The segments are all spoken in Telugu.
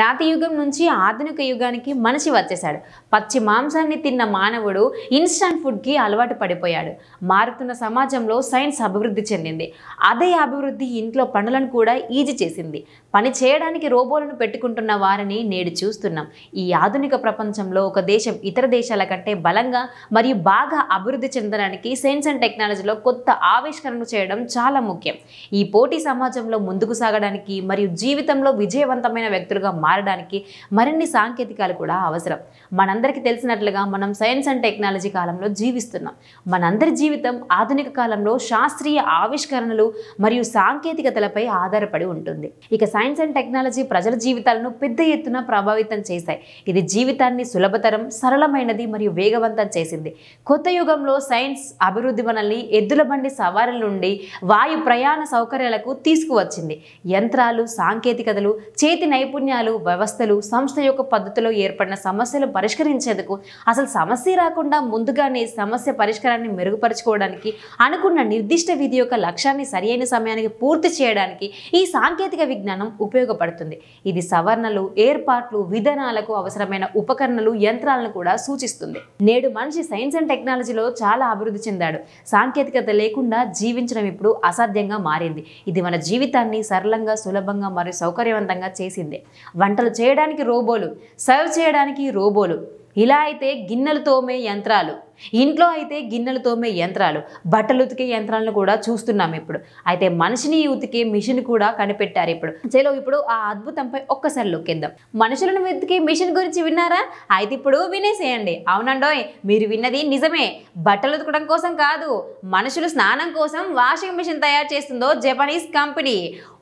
రాతియుగం నుంచి ఆధునిక యుగానికి మనిషి వచ్చేశాడు పచ్చి మాంసాన్ని తిన్న మానవుడు ఇన్స్టాంట్ ఫుడ్కి అలవాటు పడిపోయాడు మారుతున్న సమాజంలో సైన్స్ అభివృద్ధి చెందింది అదే అభివృద్ధి ఇంట్లో పనులను కూడా ఈజీ చేసింది పని చేయడానికి రోబోలను పెట్టుకుంటున్న వారిని నేడు చూస్తున్నాం ఈ ఆధునిక ప్రపంచంలో ఒక దేశం ఇతర దేశాల కంటే బలంగా మరియు బాగా అభివృద్ధి చెందడానికి సైన్స్ అండ్ టెక్నాలజీలో కొత్త ఆవిష్కరణలు చేయడం చాలా ముఖ్యం ఈ పోటీ సమాజంలో ముందుకు సాగడానికి మరియు జీవితంలో విజయవంతమైన వ్యక్తులుగా మారడానికి మరిన్ని సాంకేతికాలు కూడా అవసరం మనందరికీ తెలిసినట్లుగా మనం సైన్స్ అండ్ టెక్నాలజీ కాలంలో జీవిస్తున్నాం మనందరి జీవితం ఆధునిక కాలంలో శాస్త్రీయ ఆవిష్కరణలు మరియు సాంకేతికతలపై ఆధారపడి ఉంటుంది ఇక సైన్స్ అండ్ టెక్నాలజీ ప్రజల జీవితాలను పెద్ద ఎత్తున ప్రభావితం చేశాయి ఇది జీవితాన్ని సులభతరం సరళమైనది మరియు వేగవంతం చేసింది కొత్త యుగంలో సైన్స్ అభివృద్ధి మనల్ని ఎద్దుల బండి సవారుల నుండి వాయు ప్రయాణ సౌకర్యాలకు తీసుకువచ్చింది యంత్రాలు సాంకేతికతలు చేతి నైపుణ్యాలు విధానాలు వ్యవస్థలు సంస్థ యొక్క పద్ధతిలో ఏర్పడిన సమస్యలు పరిష్కరించేందుకు అసలు సమస్య రాకుండా ముందుగానే సమస్య పరిష్కారాన్ని మెరుగుపరచుకోవడానికి అనుకున్న నిర్దిష్ట విధి యొక్క లక్ష్యాన్ని సరియైన సమయానికి పూర్తి చేయడానికి ఈ సాంకేతిక విజ్ఞానం ఉపయోగపడుతుంది ఇది సవరణలు ఏర్పాట్లు విధానాలకు అవసరమైన ఉపకరణలు యంత్రాలను కూడా సూచిస్తుంది నేడు మనిషి సైన్స్ అండ్ టెక్నాలజీలో చాలా అభివృద్ధి చెందాడు సాంకేతికత లేకుండా జీవించడం ఇప్పుడు అసాధ్యంగా మారింది ఇది మన జీవితాన్ని సరళంగా సులభంగా మరియు సౌకర్యవంతంగా చేసింది వంటలు చేయడానికి రోబోలు సర్వ్ చేయడానికి రోబోలు ఇలా అయితే గిన్నెలు తోమే యంత్రాలు ఇంట్లో అయితే గిన్నెలు తోమే యంత్రాలు బట్టలు ఉతికే యంత్రాలను కూడా చూస్తున్నాం ఇప్పుడు అయితే మనిషిని ఉతికే మిషన్ కూడా కనిపెట్టారు ఇప్పుడు చలో ఇప్పుడు ఆ అద్భుతంపై ఒక్కసారి లొక్కేద్దాం మనుషులను ఉతికే మిషన్ గురించి విన్నారా అయితే ఇప్పుడు వినేసేయండి అవునండోయ్ మీరు విన్నది నిజమే బట్టలు ఉతకడం కోసం కాదు మనుషులు స్నానం కోసం వాషింగ్ మిషన్ తయారు చేస్తుందో జపనీస్ కంపెనీ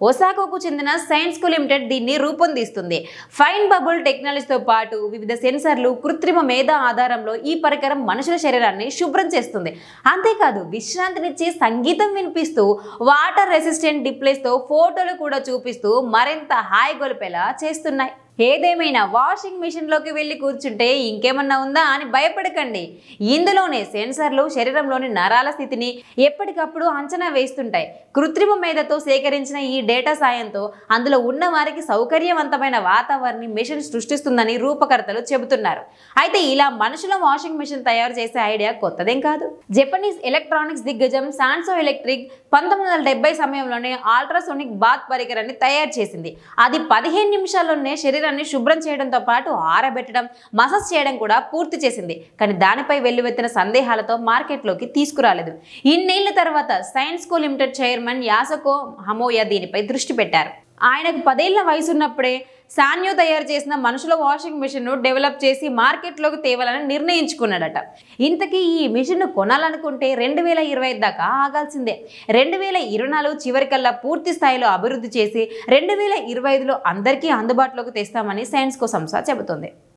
ఒసాకోకు చెందిన సైన్స్ కు లిమిటెడ్ దీన్ని రూపొందిస్తుంది ఫైన్ బబుల్ టెక్నాలజీతో పాటు వివిధ సెన్సర్లు కృత్రిమ మేధ ఆధారంలో ఈ పరికరం మనుషుల శరీరాన్ని శుభ్రం చేస్తుంది అంతేకాదు విశ్రాంతినిచ్చి సంగీతం వినిపిస్తూ వాటర్ రెసిస్టెంట్ డిప్లేస్తో ఫోటోలు కూడా చూపిస్తూ మరింత హాయిగొలిపేలా చేస్తున్నాయి ఏదేమైనా వాషింగ్ మిషన్లోకి వెళ్ళి కూర్చుంటే ఇంకేమన్నా ఉందా అని భయపడకండి ఇందులోనే సెన్సర్లు శరీరంలోని నరాల స్థితిని ఎప్పటికప్పుడు అంచనా వేస్తుంటాయి కృత్రిమ మేధతో సేకరించిన ఈ డేటా సాయంతో అందులో ఉన్న వారికి సౌకర్యవంతమైన వాతావరణ మిషన్ సృష్టిస్తుందని రూపకర్తలు చెబుతున్నారు అయితే ఇలా మనుషుల వాషింగ్ మిషన్ తయారు చేసే ఐడియా కొత్తదేం కాదు జపనీస్ ఎలక్ట్రానిక్స్ దిగ్గజం సాన్సో ఎలక్ట్రిక్ పంతొమ్మిది వందల సమయంలోనే అల్ట్రాసోనిక్ బాత్ పరికరాన్ని తయారు చేసింది అది పదిహేను నిమిషాల్లోనే శరీరం శరీరాన్ని శుభ్రం చేయడంతో పాటు ఆరబెట్టడం మసాజ్ చేయడం కూడా పూర్తి చేసింది కానీ దానిపై వెల్లువెత్తిన సందేహాలతో మార్కెట్లోకి తీసుకురాలేదు ఇన్నేళ్ల తర్వాత సైన్స్ కో లిమిటెడ్ చైర్మన్ యాసకో హమోయా దీనిపై దృష్టి పెట్టారు ఆయనకు పదేళ్ల వయసు ఉన్నప్పుడే శాన్యూ తయారు చేసిన మనుషుల వాషింగ్ మిషన్ను డెవలప్ చేసి మార్కెట్లోకి తేవాలని నిర్ణయించుకున్నాడట ఇంతకీ ఈ మిషన్ను కొనాలనుకుంటే రెండు వేల ఇరవై దాకా ఆగాల్సిందే రెండు వేల ఇరవై నాలుగు చివరికల్లా పూర్తి స్థాయిలో అభివృద్ధి చేసి రెండు వేల ఇరవై ఐదులో అందరికీ అందుబాటులోకి తెస్తామని సైన్స్ సంస్థ చెబుతుంది